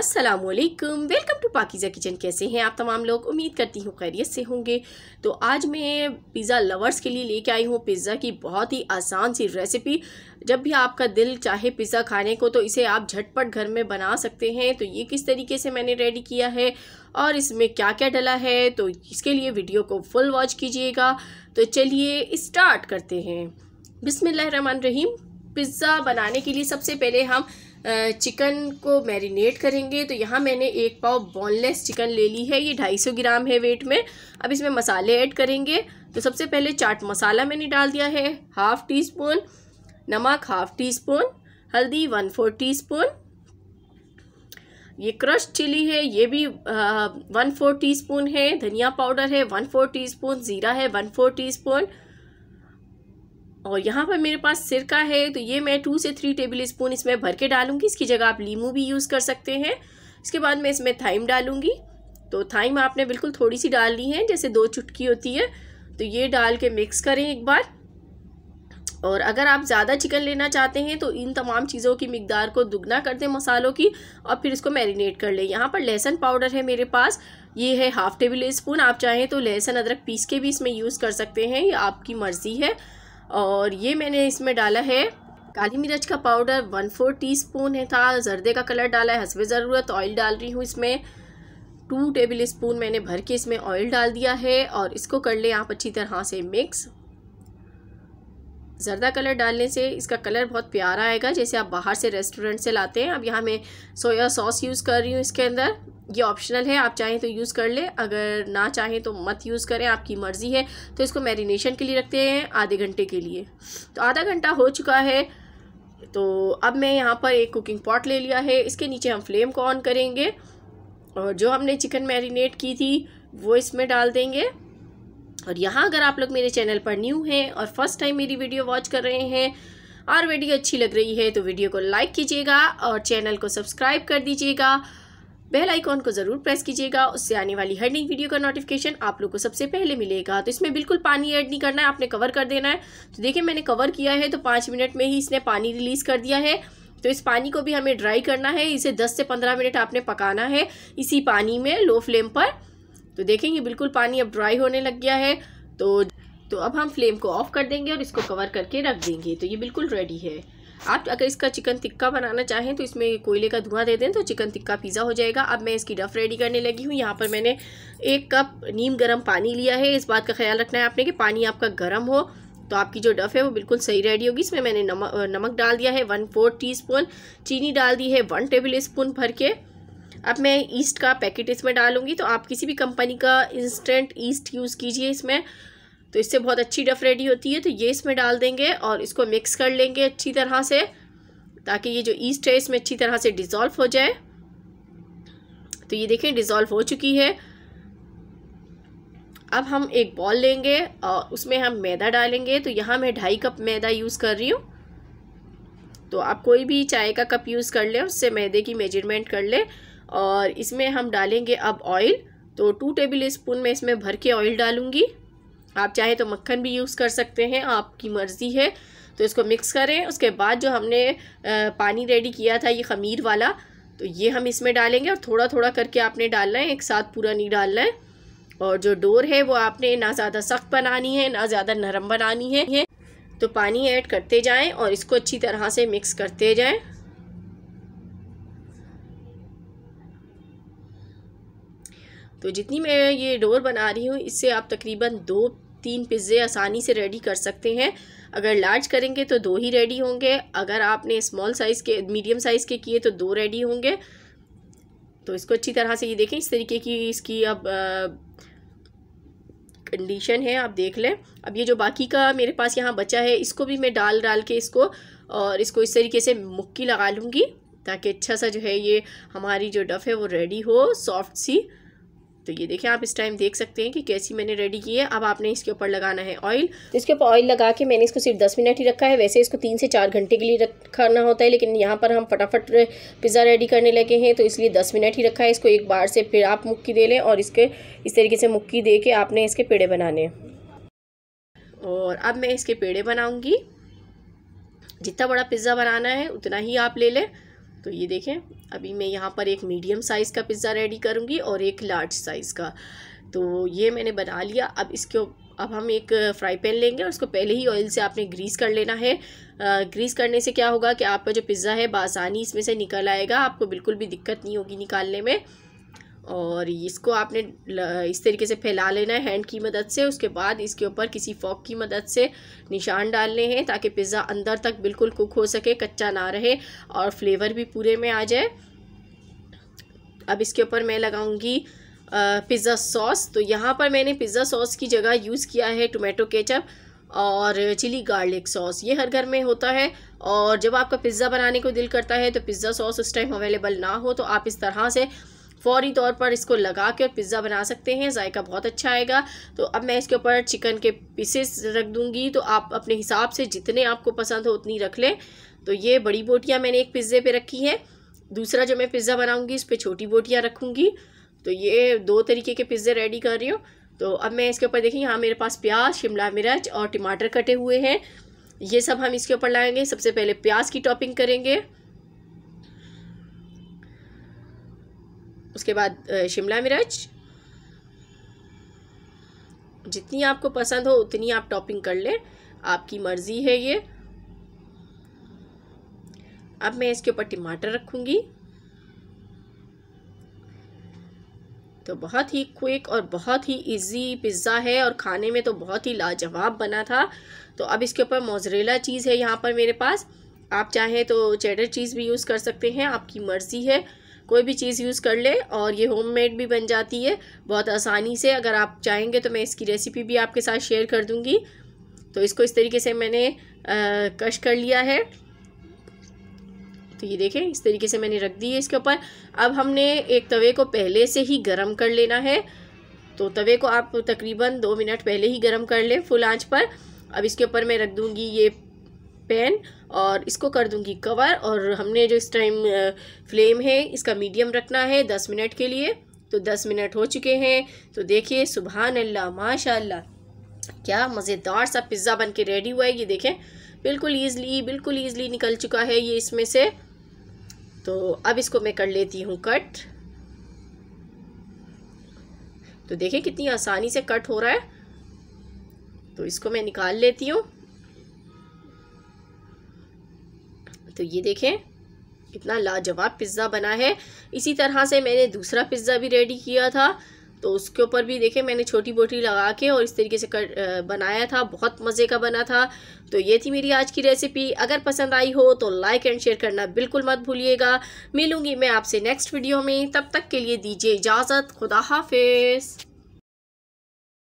असलकम welcome to पाकिज़ा kitchen कैसे हैं आप तमाम लोग उम्मीद करती हूँ खैरियत से होंगे तो आज मैं पिज़्ज़ा लवर्स के लिए लेके आई हूँ पिज़्ज़ा की बहुत ही आसान सी रेसिपी जब भी आपका दिल चाहे पिज़्ज़ा खाने को तो इसे आप झटपट घर में बना सकते हैं तो ये किस तरीके से मैंने रेडी किया है और इसमें क्या क्या डला है तो इसके लिए वीडियो को फुल वॉच कीजिएगा तो चलिए इस्टार्ट करते हैं बिसमिल्ल रहीम पिज़्ज़ा बनाने के लिए सबसे पहले हम चिकन को मैरिनेट करेंगे तो यहाँ मैंने एक पाव बोनलेस चिकन ले ली है ये 250 ग्राम है वेट में अब इसमें मसाले ऐड करेंगे तो सबसे पहले चाट मसाला मैंने डाल दिया है हाफ़ टी स्पून नमक हाफ़ टी स्पून हल्दी वन फोर टी स्पून ये क्रश चिली है ये भी वन फोर टी स्पून है धनिया पाउडर है वन फोर टी स्पून ज़ीरा है वन फोर टी स्पून और यहाँ पर मेरे पास सिरका है तो ये मैं टू से थ्री टेबल स्पून इसमें भर के डालूंगी इसकी जगह आप लीमू भी यूज़ कर सकते हैं इसके बाद मैं इसमें थाइम डालूंगी तो थाइम आपने बिल्कुल थोड़ी सी डालनी है जैसे दो चुटकी होती है तो ये डाल के मिक्स करें एक बार और अगर आप ज़्यादा चिकन लेना चाहते हैं तो इन तमाम चीज़ों की मकदार को दुगना कर दें मसालों की और फिर इसको मैरिनेट कर लें यहाँ पर लहसन पाउडर है मेरे पास ये है हाफ़ टेबल स्पून आप चाहें तो लहसुन अदरक पीस के भी इसमें यूज़ कर सकते हैं ये आपकी मर्ज़ी है और ये मैंने इसमें डाला है काली मिर्च का powder one four teaspoon है था जर्दे का कलर डाला है हंसवे ज़रूरत ऑयल डाल रही हूँ इसमें टू टेबल स्पून मैंने भर के इसमें ऑयल डाल दिया है और इसको कर लें आप अच्छी तरह से मिक्स जरदा कलर डालने से इसका कलर बहुत प्यारा आएगा जैसे आप बाहर से रेस्टोरेंट से लाते हैं अब यहाँ मैं सोया सॉस यूज़ कर रही हूँ इसके अंदर ये ऑप्शनल है आप चाहें तो यूज़ कर ले अगर ना चाहें तो मत यूज़ करें आपकी मर्ज़ी है तो इसको मैरिनेशन के लिए रखते हैं आधे घंटे के लिए तो आधा घंटा हो चुका है तो अब मैं यहाँ पर एक कुकिंग पॉट ले लिया है इसके नीचे हम फ्लेम को ऑन करेंगे और जो हमने चिकन मैरिनेट की थी वो इसमें डाल देंगे और यहाँ अगर आप लोग मेरे चैनल पर न्यू हैं और फर्स्ट टाइम मेरी वीडियो वॉच कर रहे हैं और वीडियो अच्छी लग रही है तो वीडियो को लाइक कीजिएगा और चैनल को सब्सक्राइब कर दीजिएगा बेल आइकॉन को ज़रूर प्रेस कीजिएगा उससे आने वाली हर नई वीडियो का नोटिफिकेशन आप लोग को सबसे पहले मिलेगा तो इसमें बिल्कुल पानी ऐड नहीं करना है आपने कवर कर देना है तो देखिए मैंने कवर किया है तो पाँच मिनट में ही इसने पानी रिलीज़ कर दिया है तो इस पानी को भी हमें ड्राई करना है इसे दस से पंद्रह मिनट आपने पकाना है इसी पानी में लो फ्लेम पर तो देखेंगे बिल्कुल पानी अब ड्राई होने लग गया है तो तो अब हम फ्लेम को ऑफ कर देंगे और इसको कवर करके रख देंगे तो ये बिल्कुल रेडी है आप अगर इसका चिकन टिक्का बनाना चाहें तो इसमें कोयले का धुआं दे दें तो चिकन टिक्का पिज़्ज़ा हो जाएगा अब मैं इसकी डफ रेडी करने लगी हूँ यहाँ पर मैंने एक कप नीम गर्म पानी लिया है इस बात का ख्याल रखना है आपने कि पानी आपका गर्म हो तो आपकी जो डफ़ है वो बिल्कुल सही रेडी होगी इसमें मैंने नमक नमक डाल दिया है वन फोर टी स्पून चीनी डाल दी है वन टेबल स्पून भर के अब मैं ईस्ट का पैकेट इसमें डालूंगी तो आप किसी भी कंपनी का इंस्टेंट ईस्ट यूज़ कीजिए इसमें तो इससे बहुत अच्छी डफ़ रेडी होती है तो ये इसमें डाल देंगे और इसको मिक्स कर लेंगे अच्छी तरह से ताकि ये जो ईस्ट है इसमें अच्छी तरह से डिज़ोल्व हो जाए तो ये देखें डिज़ोल्व हो चुकी है अब हम एक बॉल लेंगे और उसमें हम मैदा डालेंगे तो यहाँ मैं ढाई कप मैदा यूज़ कर रही हूँ तो आप कोई भी चाय का कप यूज़ कर लें उससे मैदे की मेजरमेंट कर लें और इसमें हम डालेंगे अब ऑयल तो टू टेबल स्पून में इसमें भर के ऑयल डालूँगी आप चाहे तो मक्खन भी यूज़ कर सकते हैं आपकी मर्ज़ी है तो इसको मिक्स करें उसके बाद जो हमने पानी रेडी किया था ये खमीर वाला तो ये हम इसमें डालेंगे और थोड़ा थोड़ा करके आपने डालना है एक साथ पूरा नहीं डालना है और जो डोर है वो आपने ना ज़्यादा सख्त बनानी है ना ज़्यादा नरम बनानी है तो पानी ऐड करते जाएं और इसको अच्छी तरह से मिक्स करते जाएं तो जितनी मैं ये डोर बना रही हूँ इससे आप तकरीबन दो तीन पिज़्ज़े आसानी से रेडी कर सकते हैं अगर लार्ज करेंगे तो दो ही रेडी होंगे अगर आपने स्मॉल साइज़ के मीडियम साइज़ के किए तो दो रेडी होंगे तो इसको अच्छी तरह से ये देखें इस तरीके की इसकी अब कंडीशन है आप देख लें अब ये जो बाकी का मेरे पास यहाँ बचा है इसको भी मैं डाल डाल के इसको और इसको इस तरीके से मुक्की लगा लूँगी ताकि अच्छा सा जो है ये हमारी जो डफ़ है वो रेडी हो सॉफ्ट सी तो ये देखिए आप इस टाइम देख सकते हैं कि कैसी मैंने रेडी की है अब आपने इसके ऊपर लगाना है ऑयल तो इसके ऊपर ऑयल लगा के मैंने इसको सिर्फ दस मिनट ही रखा है वैसे इसको तीन से चार घंटे के लिए रखना होता है लेकिन यहाँ पर हम फटाफट पिज़्ज़ा रेडी करने लगे हैं तो इसलिए दस मिनट ही रखा है इसको एक बार से फिर आप मुक्की दे लें और इसके इस तरीके से मुक्की दे के आपने इसके पेड़े बनाने और अब मैं इसके पेड़े बनाऊँगी जितना बड़ा पिज़्ज़ा बनाना है उतना ही आप ले लें तो ये देखें अभी मैं यहाँ पर एक मीडियम साइज़ का पिज़्ज़ा रेडी करूँगी और एक लार्ज साइज़ का तो ये मैंने बना लिया अब इसके अब हम एक फ्राई पैन लेंगे और उसको पहले ही ऑयल से आपने ग्रीस कर लेना है ग्रीस करने से क्या होगा कि आपका जो पिज़्ज़ा है बासानी इसमें से निकल आएगा आपको बिल्कुल भी दिक्कत नहीं होगी निकालने में और इसको आपने इस तरीके से फैला लेना है हैंड की मदद से उसके बाद इसके ऊपर किसी फॉक की मदद से निशान डालने हैं ताकि पिज़्ज़ा अंदर तक बिल्कुल कुक हो सके कच्चा ना रहे और फ्लेवर भी पूरे में आ जाए अब इसके ऊपर मैं लगाऊंगी पिज़्ज़ा सॉस तो यहाँ पर मैंने पिज़्ज़ा सॉस की जगह यूज़ किया है टोमेटो केचप और चिली गार्लिक सॉस ये हर घर में होता है और जब आपका पिज़्ज़ा बनाने को दिल करता है तो पिज़्ज़ा सॉस उस टाइम अवेलेबल ना हो तो आप इस तरह से फौरी तौर पर इसको लगा के और पिज़्ज़ा बना सकते हैं जायका बहुत अच्छा आएगा तो अब मैं इसके ऊपर चिकन के पीसेस रख दूँगी तो आप अपने हिसाब से जितने आपको पसंद हो उतनी रख लें तो ये बड़ी बोटियाँ मैंने एक पिज़्ज़े पर रखी है दूसरा जो मैं पिज़्ज़ा बनाऊँगी इस पर छोटी बोटियाँ रखूँगी तो ये दो तरीके के पिज़्ज़े रेडी कर रही हूँ तो अब मैं इसके ऊपर देखिए यहाँ मेरे पास प्याज शिमला मिर्च और टमाटर कटे हुए हैं ये सब हम इसके ऊपर लाएंगे सबसे पहले प्याज की टॉपिंग करेंगे उसके बाद शिमला मिर्च जितनी आपको पसंद हो उतनी आप टॉपिंग कर लें आपकी मर्ज़ी है ये अब मैं इसके ऊपर टमाटर रखूँगी तो बहुत ही क्विक और बहुत ही इजी पिज़्ज़ा है और खाने में तो बहुत ही लाजवाब बना था तो अब इसके ऊपर मोजरेला चीज़ है यहाँ पर मेरे पास आप चाहें तो चेडर चीज़ भी यूज़ कर सकते हैं आपकी मर्ज़ी है कोई भी चीज़ यूज़ कर ले और ये होममेड भी बन जाती है बहुत आसानी से अगर आप चाहेंगे तो मैं इसकी रेसिपी भी आपके साथ शेयर कर दूँगी तो इसको इस तरीके से मैंने आ, कश कर लिया है तो ये देखें इस तरीके से मैंने रख दी है इसके ऊपर अब हमने एक तवे को पहले से ही गर्म कर लेना है तो तवे को आप तकरीबन दो मिनट पहले ही गर्म कर लें फुल आंच पर अब इसके ऊपर मैं रख दूँगी ये पैन और इसको कर दूंगी कवर और हमने जो इस टाइम फ्लेम है इसका मीडियम रखना है दस मिनट के लिए तो दस मिनट हो चुके हैं तो देखिए सुबह अल्लाह माशा क्या मज़ेदार सा पिज़्ज़ा बन के रेडी हुआ है ये देखें बिल्कुल ईज़ली बिल्कुल ईज़ली निकल चुका है ये इसमें से तो अब इसको मैं कर लेती हूँ कट तो देखें कितनी आसानी से कट हो रहा है तो इसको मैं निकाल लेती हूँ तो ये देखें कितना लाजवाब पिज़्ज़ा बना है इसी तरह से मैंने दूसरा पिज़्ज़ा भी रेडी किया था तो उसके ऊपर भी देखें मैंने छोटी बोटी लगा के और इस तरीके से कर बनाया था बहुत मज़े का बना था तो ये थी मेरी आज की रेसिपी अगर पसंद आई हो तो लाइक एंड शेयर करना बिल्कुल मत भूलिएगा मिलूंगी मैं आपसे नेक्स्ट वीडियो में तब तक के लिए दीजिए इजाज़त खुदा हाफिज़